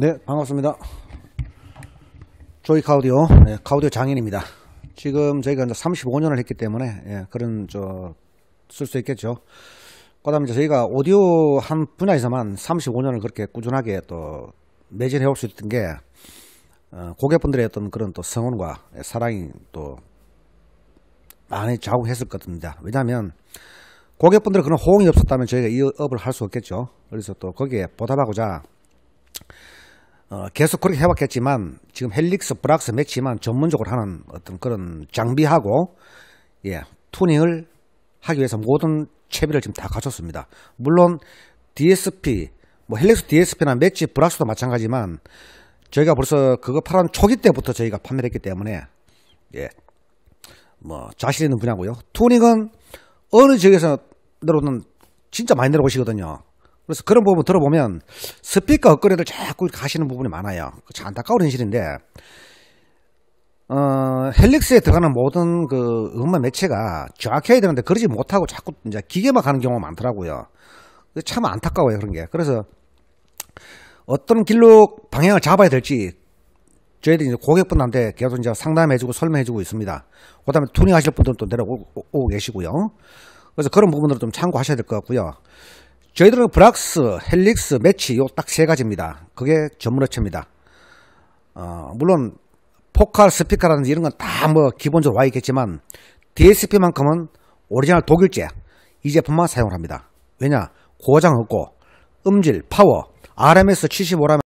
네, 반갑습니다. 조이 카우디오, 네, 카우디오 장인입니다. 지금 저희가 35년을 했기 때문에 예, 그런 저 쓸 수 있겠죠. 그다음에 저희가 오디오 한 분야에서만 35년을 그렇게 꾸준하게 또 매진해 올 수 있던 게 어, 고객분들의 어떤 그런 또 성원과 사랑이 또 많이 좌우했을 겁니다. 왜냐하면 고객분들의 그런 호응이 없었다면 저희가 이 업을 할 수 없겠죠. 그래서 또 거기에 보답하고자 어, 계속 그렇게 해봤겠지만 지금 헬릭스, 브락스, 맥시만 전문적으로 하는 어떤 그런 장비하고 예 튜닝을 하기 위해서 모든 채비를 지금 다 갖췄습니다. 물론 DSP, 뭐 헬릭스 DSP나 맥시, 브락스도 마찬가지만 저희가 벌써 그거 팔은 초기 때부터 저희가 판매 했기 때문에 예 뭐 자신 있는 분야고요. 튜닝은 어느 지역에서 내려오는 진짜 많이 내려오시거든요. 그래서 그런 부분 들어보면 스피커 업그레이드를 자꾸 가시는 부분이 많아요. 그 참 안타까운 현실인데 어, 헬릭스에 들어가는 모든 그 음반 매체가 정확해야 되는데 그러지 못하고 자꾸 이제 기계만 가는 경우가 많더라고요. 참 안타까워요 그런 게. 그래서 어떤 길로 방향을 잡아야 될지 저희들이 고객분한테 계속 이제 상담해주고 설명해주고 있습니다. 그다음에 튜닝하실 분들은또 내려오고 계시고요. 그래서 그런 부분들을 좀 참고하셔야 될 것 같고요. 저희들은 브락스, 헬릭스, 매치 요 딱 세 가지입니다. 그게 전문 업체입니다. 어, 물론 포칼, 스피커라든지 이런 건 다 뭐 기본적으로 와 있겠지만 DSP만큼은 오리지널 독일제 이 제품만 사용을 합니다. 왜냐? 고장 없고 음질, 파워, RMS 75라면